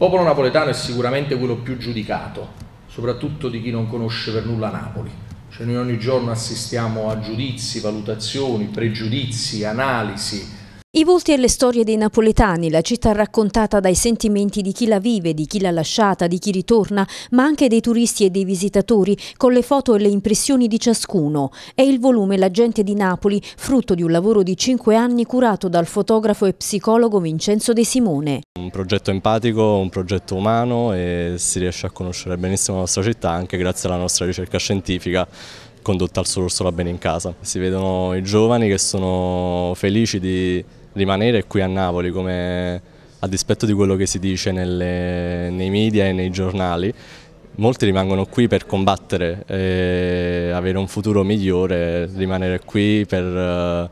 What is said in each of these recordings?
popolo napoletano è sicuramente quello più giudicato, soprattutto di chi non conosce per nulla Napoli. Cioè noi ogni giorno assistiamo a giudizi, valutazioni, pregiudizi, analisi, i volti e le storie dei napoletani, la città raccontata dai sentimenti di chi la vive, di chi l'ha lasciata, di chi ritorna, ma anche dei turisti e dei visitatori, con le foto e le impressioni di ciascuno. È il volume La gente di Napoli, frutto di un lavoro di cinque anni curato dal fotografo e psicologo Vincenzo De Simone. Un progetto empatico, un progetto umano e si riesce a conoscere benissimo la nostra città anche grazie alla nostra ricerca scientifica condotta al suo orso la Bene in Casa. Si vedono i giovani che sono felici di rimanere qui a Napoli come, a dispetto di quello che si dice nelle, nei media e nei giornali, molti rimangono qui per combattere e eh, avere un futuro migliore, rimanere qui per eh,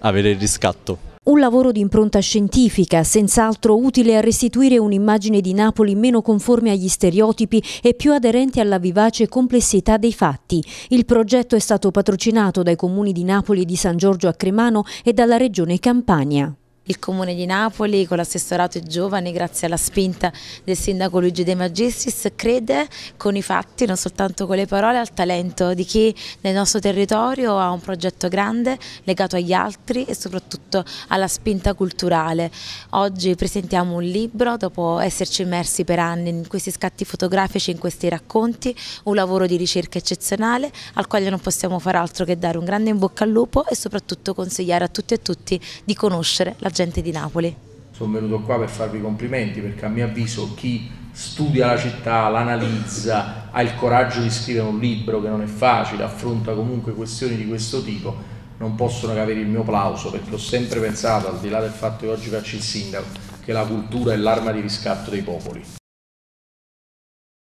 avere il riscatto. Un lavoro di impronta scientifica, senz'altro utile a restituire un'immagine di Napoli meno conforme agli stereotipi e più aderente alla vivace complessità dei fatti. Il progetto è stato patrocinato dai comuni di Napoli e di San Giorgio a Cremano e dalla Regione Campania. Il Comune di Napoli con l'assessorato giovani grazie alla spinta del sindaco Luigi De Magistris crede con i fatti, non soltanto con le parole, al talento di chi nel nostro territorio ha un progetto grande legato agli altri e soprattutto alla spinta culturale. Oggi presentiamo un libro dopo esserci immersi per anni in questi scatti fotografici, in questi racconti, un lavoro di ricerca eccezionale al quale non possiamo fare altro che dare un grande in bocca al lupo e soprattutto consigliare a tutti e a tutti di conoscere la gente di Napoli. Sono venuto qua per farvi complimenti perché a mio avviso chi studia la città, l'analizza, ha il coraggio di scrivere un libro che non è facile, affronta comunque questioni di questo tipo, non possono che avere il mio applauso perché ho sempre pensato, al di là del fatto che oggi faccio il sindaco, che la cultura è l'arma di riscatto dei popoli.